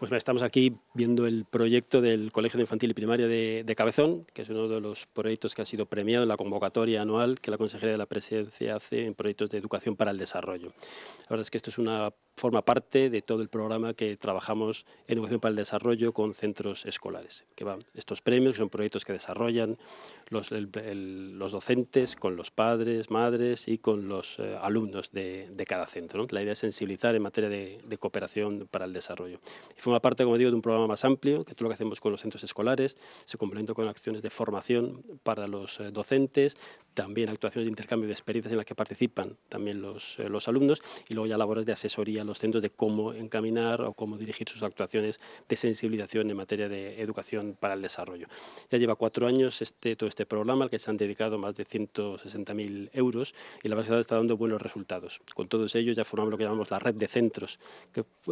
Pues estamos aquí viendo el proyecto del Colegio de Infantil y Primaria de, Cabezón, que es uno de los proyectos que ha sido premiado en la convocatoria anual que la Consejería de la Presidencia hace en proyectos de educación para el desarrollo. La verdad es que esto es una forma parte de todo el programa que trabajamos en Educación para el Desarrollo con centros escolares, que van estos premios, son proyectos que desarrollan los, docentes con los padres, madres y con los eh, alumnos de, cada centro. La idea es sensibilizar en materia de, cooperación para el desarrollo. Y forma parte, como digo, de un programa más amplio, que todo lo que hacemos con los centros escolares, se complementa con acciones de formación para los eh, docentes, también actuaciones de intercambio de experiencias en las que participan también los, eh, los alumnos y luego ya labores de asesoría los centros de cómo encaminar o cómo dirigir sus actuaciones de sensibilización en materia de educación para el desarrollo. Ya lleva cuatro años este, todo este programa al que se han dedicado más de 160.000 euros y la base de está dando buenos resultados. Con todos ellos ya formamos lo que llamamos la red de centros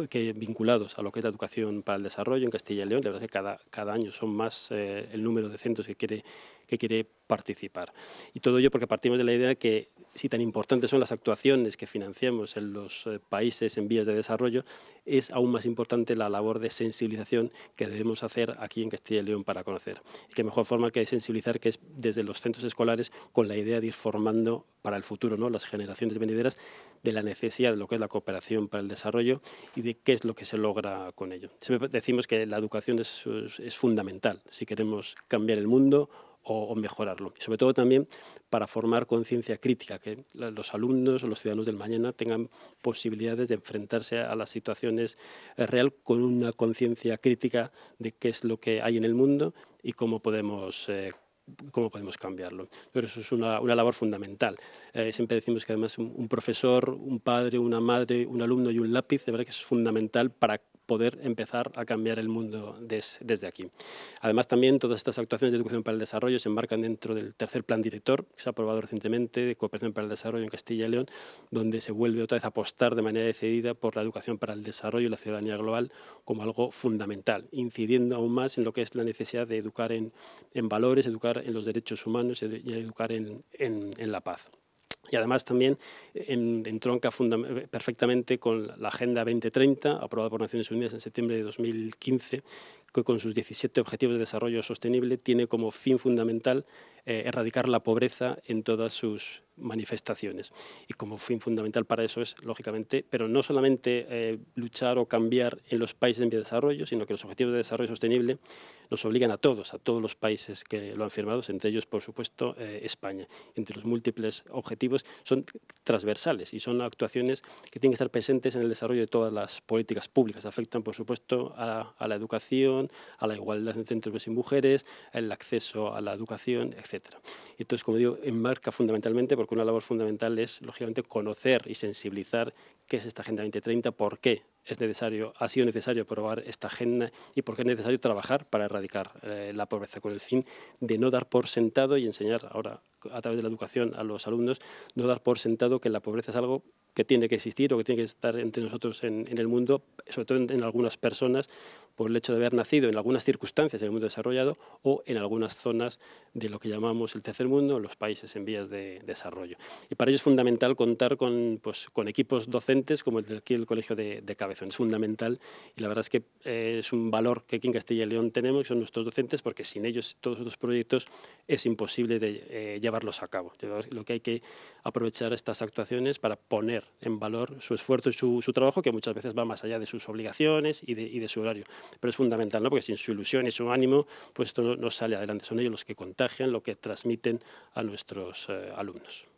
que, vinculados a lo que es la educación para el desarrollo en Castilla y León. La verdad que cada, cada año son más eh, el número de centros que quiere, que quiere participar. Y todo ello porque partimos de la idea que si tan importantes son las actuaciones que financiamos en los eh, países en vías de desarrollo, es aún más importante la labor de sensibilización que debemos hacer aquí en Castilla y León para conocer. Y que mejor forma que sensibilizar que es desde los centros escolares con la idea de ir formando para el futuro, ¿no? las generaciones venideras, de la necesidad de lo que es la cooperación para el desarrollo y de qué es lo que se logra con ello. decimos que la educación es fundamental si queremos cambiar el mundo o, mejorarlo. sobre todo también para formar conciencia crítica, que los alumnos o los ciudadanos del mañana tengan posibilidades de enfrentarse a las situaciones eh, real con una conciencia crítica de qué es lo que hay en el mundo y cómo podemos... Eh, cómo podemos cambiarlo. Pero eso es una, labor fundamental. Eh, siempre decimos que además un, profesor, un padre, una madre, un alumno y un lápiz, de verdad que es fundamental para poder empezar a cambiar el mundo desde aquí. Además, también todas estas actuaciones de educación para el desarrollo se embarcan dentro del tercer plan director, que se ha aprobado recientemente, de cooperación para el desarrollo en Castilla y León, donde se vuelve otra vez a apostar de manera decidida por la educación para el desarrollo y la ciudadanía global como algo fundamental, incidiendo aún más en lo que es la necesidad de educar en, valores, educar en los derechos humanos y educar en la paz. Y además también entronca perfectamente con la Agenda 2030, aprobada por Naciones Unidas en septiembre de 2015, que con sus 17 Objetivos de Desarrollo Sostenible tiene como fin fundamental eh, erradicar la pobreza en todas sus manifestaciones. Y como fin fundamental para eso es, lógicamente, pero no solamente eh, luchar o cambiar en los países en vía de desarrollo, sino que los objetivos de desarrollo sostenible nos obligan a todos, a todos los países que lo han firmado, entre ellos, por supuesto, eh, España. Entre los múltiples objetivos son transversales y son actuaciones que tienen que estar presentes en el desarrollo de todas las políticas públicas. Afectan, por supuesto, a, la educación, a la igualdad entre hombres y mujeres, el acceso a la educación, etc. Entonces, como digo, enmarca fundamentalmente, por una labor fundamental es, lógicamente, conocer y sensibilizar qué es esta Agenda 2030, por qué es necesario, ha sido necesario aprobar esta agenda y por qué es necesario trabajar para erradicar eh, la pobreza, con el fin de no dar por sentado y enseñar ahora a través de la educación a los alumnos, no dar por sentado que la pobreza es algo que tiene que existir o que tiene que estar entre nosotros en, el mundo, sobre todo en, algunas personas, por el hecho de haber nacido en algunas circunstancias del mundo desarrollado o en algunas zonas de lo que llamamos el tercer mundo, los países en vías de desarrollo. Y para ello es fundamental contar con, pues, con equipos docentes como el de aquí el Colegio de, de, Cabezón. Es fundamental y la verdad es que eh, es un valor que aquí en Castilla y León tenemos, que son nuestros docentes, porque sin ellos todos los proyectos es imposible de eh, llevarlos a cabo. Lo que hay que aprovechar estas actuaciones para poner en valor su esfuerzo y su, trabajo, que muchas veces va más allá de sus obligaciones y de, y de su horario pero es fundamental, ¿no? porque sin su ilusión y su ánimo, pues esto no, sale adelante. Son ellos los que contagian, lo que transmiten a nuestros eh, alumnos.